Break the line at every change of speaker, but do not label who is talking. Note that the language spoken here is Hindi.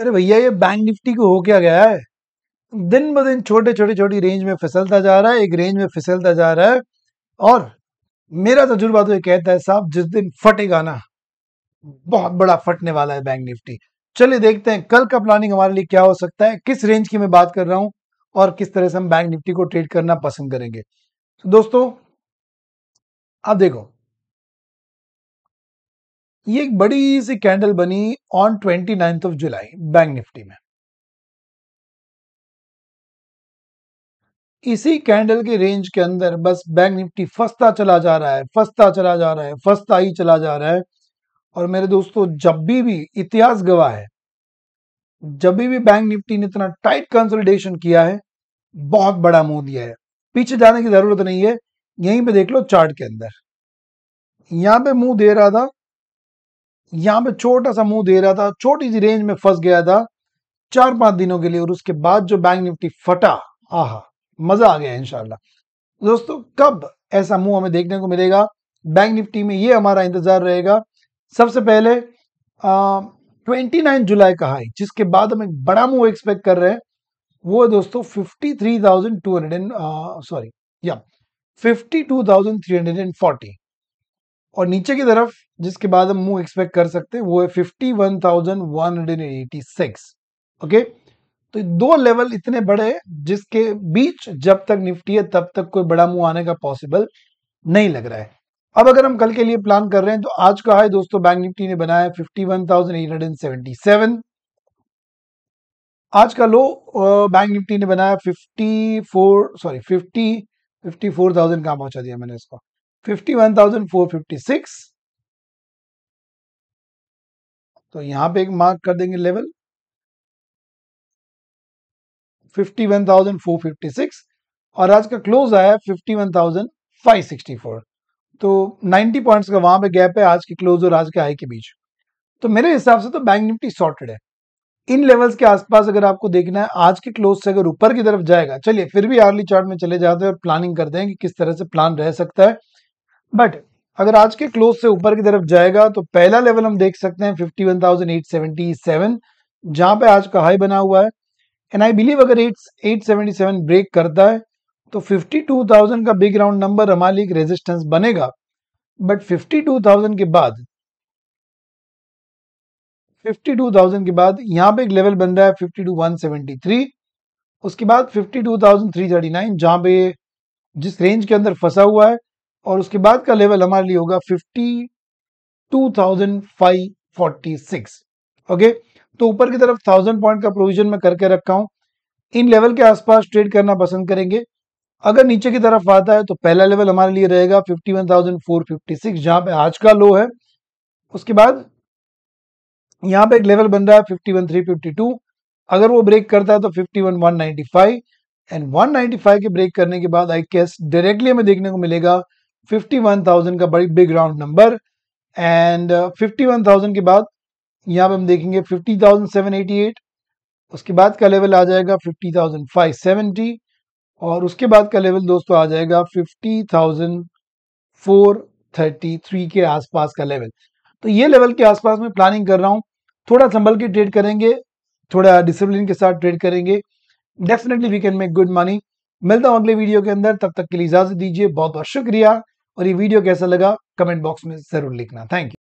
अरे भैया ये बैंक निफ्टी को हो क्या गया है दिन ब दिन छोटे छोटे छोटी रेंज में फिसलता जा रहा है एक रेंज में फिसलता जा रहा है और मेरा तजुर्बा तो ये कहता है साहब जिस दिन फटेगा ना बहुत बड़ा फटने वाला है बैंक निफ्टी चलिए देखते हैं कल का प्लानिंग हमारे लिए क्या हो सकता है किस रेंज की मैं बात कर रहा हूं और किस तरह से हम बैंक निफ्टी को ट्रेड करना पसंद करेंगे तो दोस्तों आप देखो ये एक बड़ी सी कैंडल बनी on twenty ninth of July Bank Nifty में इसी कैंडल के रेंज के अंदर बस बैंक निफ्टी फंसता चला जा रहा है फंसता चला जा रहा है फंसता ही चला जा रहा है और मेरे दोस्तों जब भी भी इतिहास गवाह है जब भी भी बैंक निफ्टी ने इतना टाइट कंसोलिडेशन किया है बहुत बड़ा मुंह दिया है पीछे जाने की जरूरत नहीं है यहीं पे देख लो चार्ट के अंदर यहां पे मुंह दे रहा था यहाँ पे छोटा सा मुंह दे रहा था छोटी सी रेंज में फंस गया था चार पांच दिनों के लिए और उसके बाद जो बैंक निफ्टी फटा आह मजा आ गया इनशाला दोस्तों कब ऐसा मुंह हमें देखने को मिलेगा बैंक निफ्टी में ये हमारा इंतजार रहेगा सबसे पहले ट्वेंटी नाइन जुलाई का हाई जिसके बाद हम एक बड़ा मुंह एक्सपेक्ट कर रहे हैं वो है दोस्तों fifty three thousand two hundred and sorry या fifty two thousand three hundred and forty और नीचे की तरफ जिसके बाद हम मूव एक्सपेक्ट कर सकते हैं वो है fifty one thousand one hundred eighty six okay तो दो लेवल इतने बड़े जिसके बीच जब तक निफ्टी है तब तक कोई बड़ा मुंह आने का पॉसिबल नहीं लग रहा है अब अगर हम कल के लिए प्लान कर रहे हैं तो आज का हाई दोस्तों बैंक निफ्टी ने बनाया है सेवन आज का लो बैंक निफ्टी ने बनाया 54 सॉरी 50 54,000 कहाँ पहुंचा दिया मैंने इसको 51,456 तो यहां पे एक मार्क कर देंगे लेवल 51,456 और आज का क्लोज आया 51,564 तो 90 पॉइंट्स का वहां पे गैप है आज के क्लोज और आज के हाई के बीच तो मेरे हिसाब से तो बैंक निफ्टी सॉर्टेड है इन लेवल्स के आसपास अगर आपको देखना है आज के क्लोज से अगर ऊपर की तरफ जाएगा चलिए फिर भी आर्ली चार्ट में चले जाते हैं और प्लानिंग करते हैं कि किस तरह से प्लान रह सकता है बट अगर आज के क्लोज से ऊपर की तरफ जाएगा तो पहला लेवल हम देख सकते हैं 51,877 जहां पे आज का हाई बना हुआ है एंड आई बिलीव अगर 8 877 ब्रेक करता है तो 52,000 का बिग राउंड नंबर हमारे लिए रेजिस्टेंस बनेगा बट 52,000 के बाद 52,000 के बाद यहाँ पे एक लेवल बन रहा है 52,173 उसके बाद 52,339 जहां पे जिस रेंज के अंदर फंसा हुआ है और उसके बाद का लेवल हमारे लिए होगा fifty two thousand five forty six okay तो ऊपर की तरफ थाउजेंड पॉइंट का प्रोविजन मैं करके रखा हूं इन लेवल के आसपास ट्रेड करना पसंद करेंगे अगर नीचे की तरफ आता है तो पहला लेवल हमारे लिए रहेगा fifty fifty one thousand four six जहां पे आज का लो है उसके बाद यहाँ पे एक लेवल बन रहा है fifty fifty one three two अगर वो ब्रेक करता है तो fifty one one ninety five and one ninety five के ब्रेक करने के बाद आई कैस डायरेक्टली हमें देखने को मिलेगा 51,000 का बड़ी big round number and fifty one thousand के बाद यहाँ पे हम देखेंगे fifty thousand seven eighty eight उसके बाद का लेवल आ जाएगा फिफ्टी थाउजेंड फाइव सेवेंटी और उसके बाद का लेवल दोस्तों आ जाएगा fifty thousand four thirty three के आसपास का लेवल तो ये लेवल के आसपास मैं प्लानिंग कर रहा हूँ थोड़ा संभल के ट्रेड करेंगे थोड़ा डिसिप्लिन के साथ ट्रेड करेंगे definitely we can make good money मिलता हूँ अगले वीडियो के अंदर तब तक के लिए इजाजत दीजिए बहुत बहुत शुक्रिया और ये वीडियो कैसा लगा कमेंट बॉक्स में जरूर लिखना थैंक यू